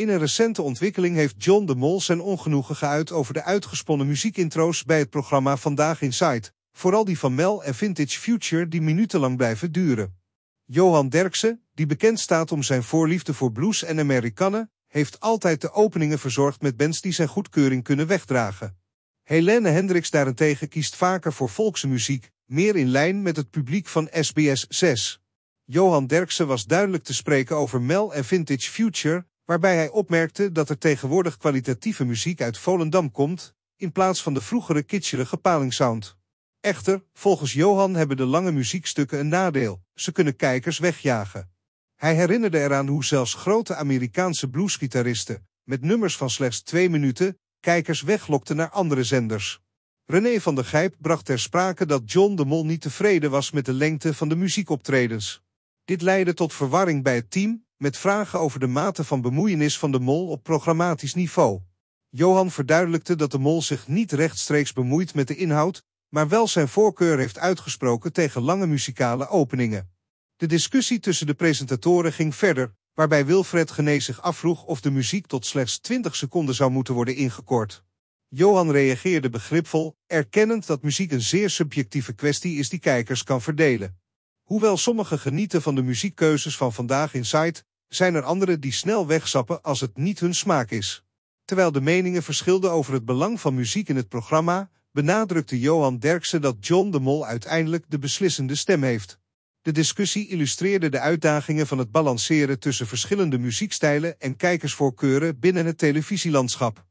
In een recente ontwikkeling heeft John de Mol zijn ongenoegen geuit over de uitgesponnen muziekintro's bij het programma Vandaag Inside. Vooral die van Mel en Vintage Future die minutenlang blijven duren. Johan Derksen, die bekend staat om zijn voorliefde voor blues en Amerikanen, heeft altijd de openingen verzorgd met bands die zijn goedkeuring kunnen wegdragen. Helene Hendricks daarentegen kiest vaker voor volkse muziek, meer in lijn met het publiek van SBS 6. Johan Derksen was duidelijk te spreken over Mel en Vintage Future, waarbij hij opmerkte dat er tegenwoordig kwalitatieve muziek uit Volendam komt, in plaats van de vroegere kitscherige palingsound. Echter, volgens Johan hebben de lange muziekstukken een nadeel, ze kunnen kijkers wegjagen. Hij herinnerde eraan hoe zelfs grote Amerikaanse bluesgitaristen, met nummers van slechts twee minuten, kijkers weglokten naar andere zenders. René van der Gijp bracht ter sprake dat John de Mol niet tevreden was met de lengte van de muziekoptredens. Dit leidde tot verwarring bij het team, met vragen over de mate van bemoeienis van de mol op programmatisch niveau. Johan verduidelijkte dat de mol zich niet rechtstreeks bemoeit met de inhoud, maar wel zijn voorkeur heeft uitgesproken tegen lange muzikale openingen. De discussie tussen de presentatoren ging verder, waarbij Wilfred Genee zich afvroeg of de muziek tot slechts 20 seconden zou moeten worden ingekort. Johan reageerde begripvol, erkennend dat muziek een zeer subjectieve kwestie is die kijkers kan verdelen. Hoewel sommigen genieten van de muziekkeuzes van vandaag in Sight, zijn er anderen die snel wegzappen als het niet hun smaak is. Terwijl de meningen verschilden over het belang van muziek in het programma, benadrukte Johan Derksen dat John de Mol uiteindelijk de beslissende stem heeft. De discussie illustreerde de uitdagingen van het balanceren tussen verschillende muziekstijlen en kijkersvoorkeuren binnen het televisielandschap.